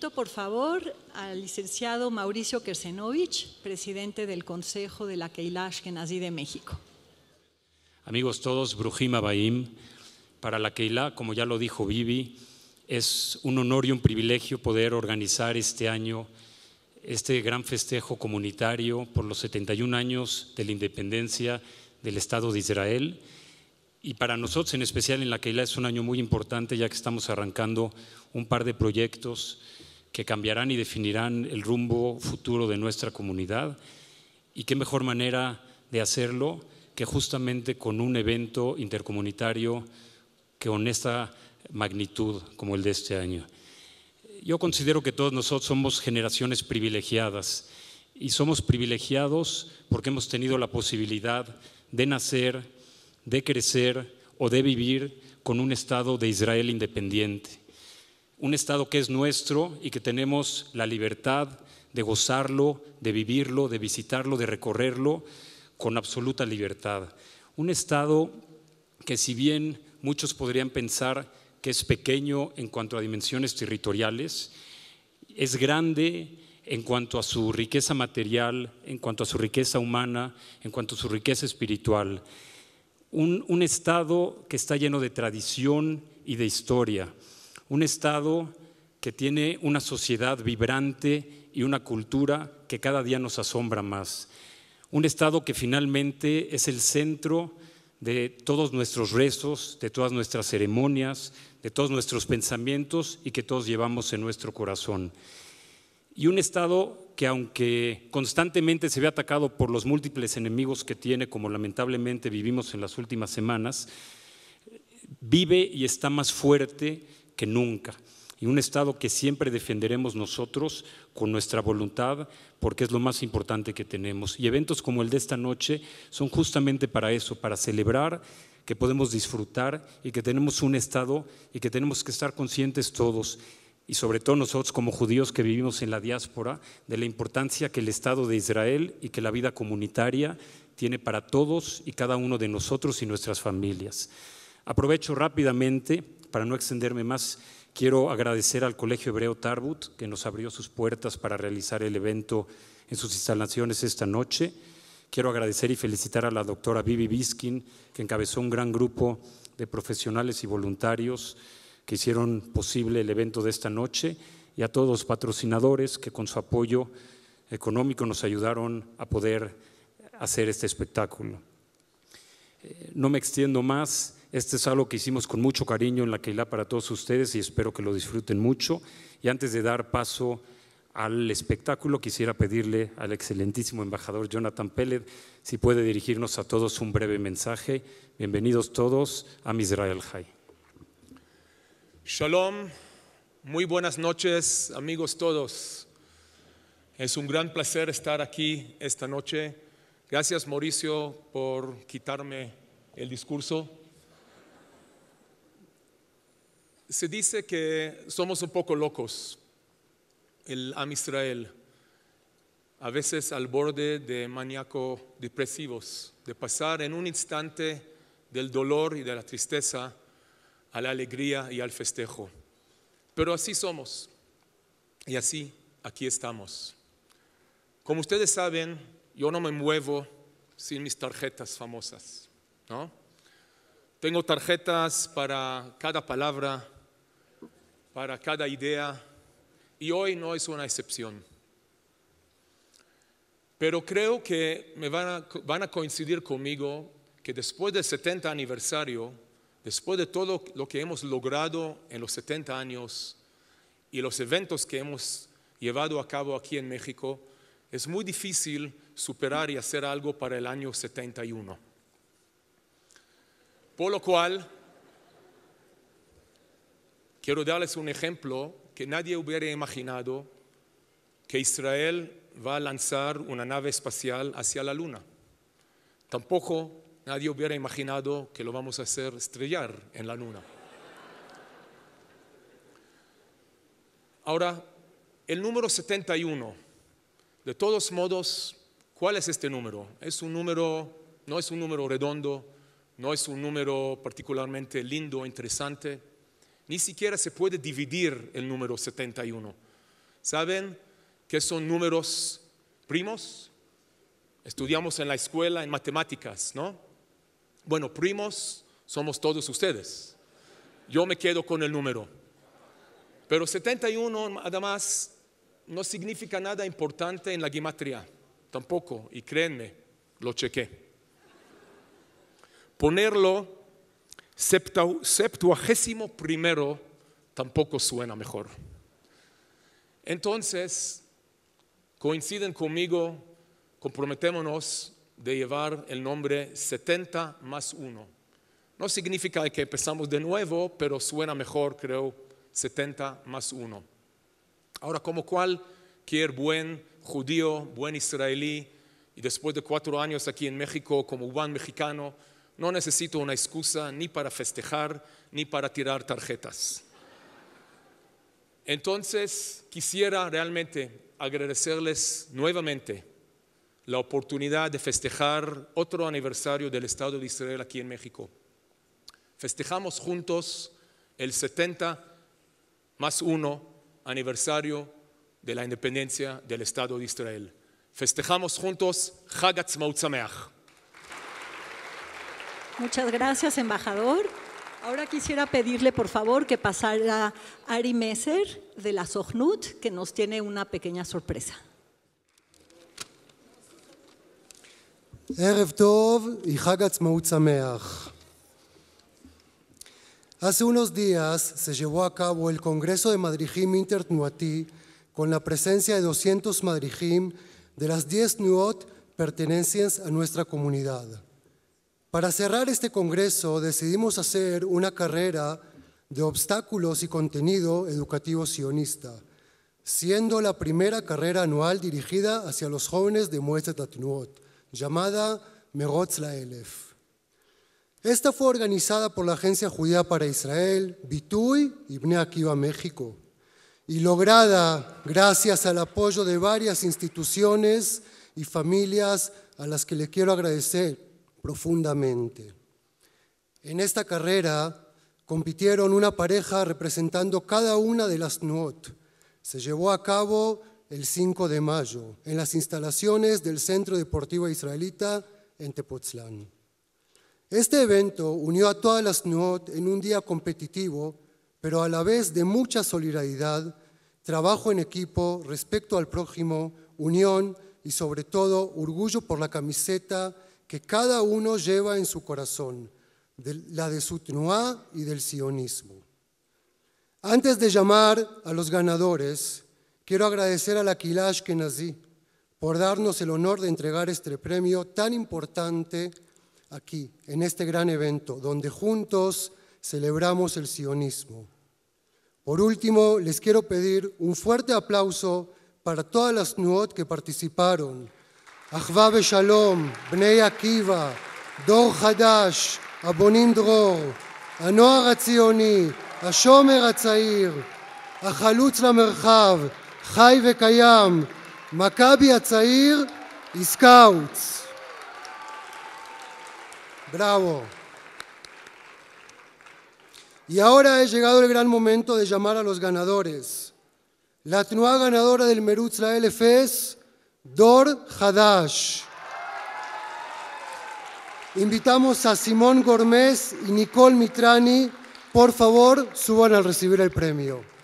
invito, por favor, al licenciado Mauricio Kersenovich, presidente del Consejo de la Keilash Genazí de México. Amigos todos, Brujima abaim. para la Keilah, como ya lo dijo Vivi, es un honor y un privilegio poder organizar este año este gran festejo comunitario por los 71 años de la independencia del Estado de Israel. Y para nosotros, en especial en la Keilah, es un año muy importante ya que estamos arrancando un par de proyectos que cambiarán y definirán el rumbo futuro de nuestra comunidad. Y qué mejor manera de hacerlo que justamente con un evento intercomunitario que con esta magnitud como el de este año. Yo considero que todos nosotros somos generaciones privilegiadas y somos privilegiados porque hemos tenido la posibilidad de nacer, de crecer o de vivir con un Estado de Israel independiente un Estado que es nuestro y que tenemos la libertad de gozarlo, de vivirlo, de visitarlo, de recorrerlo con absoluta libertad. Un Estado que si bien muchos podrían pensar que es pequeño en cuanto a dimensiones territoriales, es grande en cuanto a su riqueza material, en cuanto a su riqueza humana, en cuanto a su riqueza espiritual. Un, Estado que está lleno de tradición y de historia, un Estado que tiene una sociedad vibrante y una cultura que cada día nos asombra más. Un Estado que finalmente es el centro de todos nuestros rezos, de todas nuestras ceremonias, de todos nuestros pensamientos y que todos llevamos en nuestro corazón. Y un Estado que aunque constantemente se ve atacado por los múltiples enemigos que tiene, como lamentablemente vivimos en las últimas semanas, vive y está más fuerte que nunca y un Estado que siempre defenderemos nosotros con nuestra voluntad, porque es lo más importante que tenemos. Y eventos como el de esta noche son justamente para eso, para celebrar que podemos disfrutar y que tenemos un Estado y que tenemos que estar conscientes todos, y sobre todo nosotros como judíos que vivimos en la diáspora, de la importancia que el Estado de Israel y que la vida comunitaria tiene para todos y cada uno de nosotros y nuestras familias. Aprovecho rápidamente para no extenderme más, quiero agradecer al Colegio Hebreo Tarbut, que nos abrió sus puertas para realizar el evento en sus instalaciones esta noche. Quiero agradecer y felicitar a la doctora Vivi Biskin, que encabezó un gran grupo de profesionales y voluntarios que hicieron posible el evento de esta noche, y a todos los patrocinadores que con su apoyo económico nos ayudaron a poder hacer este espectáculo. Eh, no me extiendo más este es algo que hicimos con mucho cariño en la Keilah para todos ustedes y espero que lo disfruten mucho. Y antes de dar paso al espectáculo, quisiera pedirle al excelentísimo embajador Jonathan Pellet si puede dirigirnos a todos un breve mensaje. Bienvenidos todos a Israel High. Shalom, muy buenas noches amigos todos. Es un gran placer estar aquí esta noche. Gracias Mauricio por quitarme el discurso. Se dice que somos un poco locos, el Am Israel, a veces al borde de maníaco depresivos, de pasar en un instante del dolor y de la tristeza a la alegría y al festejo. Pero así somos y así aquí estamos. Como ustedes saben, yo no me muevo sin mis tarjetas famosas, ¿no? Tengo tarjetas para cada palabra, para cada idea y hoy no es una excepción. Pero creo que me van van a coincidir conmigo que después del 70 aniversario, después de todo lo que hemos logrado en los 70 años y los eventos que hemos llevado a cabo aquí en México, es muy difícil superar y hacer algo para el año 71. Por lo cual, Quiero darles un ejemplo que nadie hubiera imaginado que Israel va a lanzar una nave espacial hacia la Luna. Tampoco nadie hubiera imaginado que lo vamos a hacer estrellar en la Luna. Ahora, el número 71, de todos modos, ¿cuál es este número? Es un número, no es un número redondo, no es un número particularmente lindo, o interesante, ni siquiera se puede dividir el número 71. ¿Saben qué son números primos? Estudiamos en la escuela en matemáticas, ¿no? Bueno, primos somos todos ustedes. Yo me quedo con el número. Pero 71 además no significa nada importante en la gimatría. tampoco, y créanme, lo chequé. Ponerlo septuagésimo primero tampoco suena mejor. Entonces, coinciden conmigo, comprometémonos de llevar el nombre 70 más 1. No significa que empezamos de nuevo, pero suena mejor, creo, 70 más 1. Ahora, como cualquier buen judío, buen israelí, y después de cuatro años aquí en México como buen mexicano, no necesito una excusa ni para festejar ni para tirar tarjetas. Entonces, quisiera realmente agradecerles nuevamente la oportunidad de festejar otro aniversario del Estado de Israel aquí en México. Festejamos juntos el 70 más 1 aniversario de la independencia del Estado de Israel. Festejamos juntos Hagatz Mautzameach. Muchas gracias, embajador. Ahora quisiera pedirle, por favor, que pasara Ari Messer de la SOGNUT, que nos tiene una pequeña sorpresa. Erev y Hagatz Hace unos días se llevó a cabo el Congreso de Madrijim Intertnuati con la presencia de 200 Madrijim de las 10 Nuot pertenencias a nuestra comunidad. Para cerrar este Congreso decidimos hacer una carrera de obstáculos y contenido educativo sionista, siendo la primera carrera anual dirigida hacia los jóvenes de Muestra Tatnuot, llamada la Laelef. Esta fue organizada por la Agencia Judía para Israel, Bitui y Bnei México, y lograda gracias al apoyo de varias instituciones y familias a las que le quiero agradecer profundamente. En esta carrera compitieron una pareja representando cada una de las NUOT. Se llevó a cabo el 5 de mayo en las instalaciones del Centro Deportivo Israelita en Tepoztlán. Este evento unió a todas las NUOT en un día competitivo, pero a la vez de mucha solidaridad, trabajo en equipo, respecto al prójimo, unión y sobre todo orgullo por la camiseta que cada uno lleva en su corazón, la de su Tnuá y del sionismo. Antes de llamar a los ganadores, quiero agradecer a la Kilash Kenazi por darnos el honor de entregar este premio tan importante aquí, en este gran evento, donde juntos celebramos el sionismo. Por último, les quiero pedir un fuerte aplauso para todas las NUOT que participaron אחווה ושלום, בני עקיבא, דור חדש, הבונים דרור, הנוער הציוני, השומר הצעיר, החלוץ למרחב, חי וקיים, מכבי הצעיר, איסקאוץ. Bravo. Y ahora he llegado el gran momento de llamar a los ganadores. La nueva ganadora del Merutz La Dor Hadash. Invitamos a Simón Gormez y Nicole Mitrani. Por favor, suban al recibir el premio.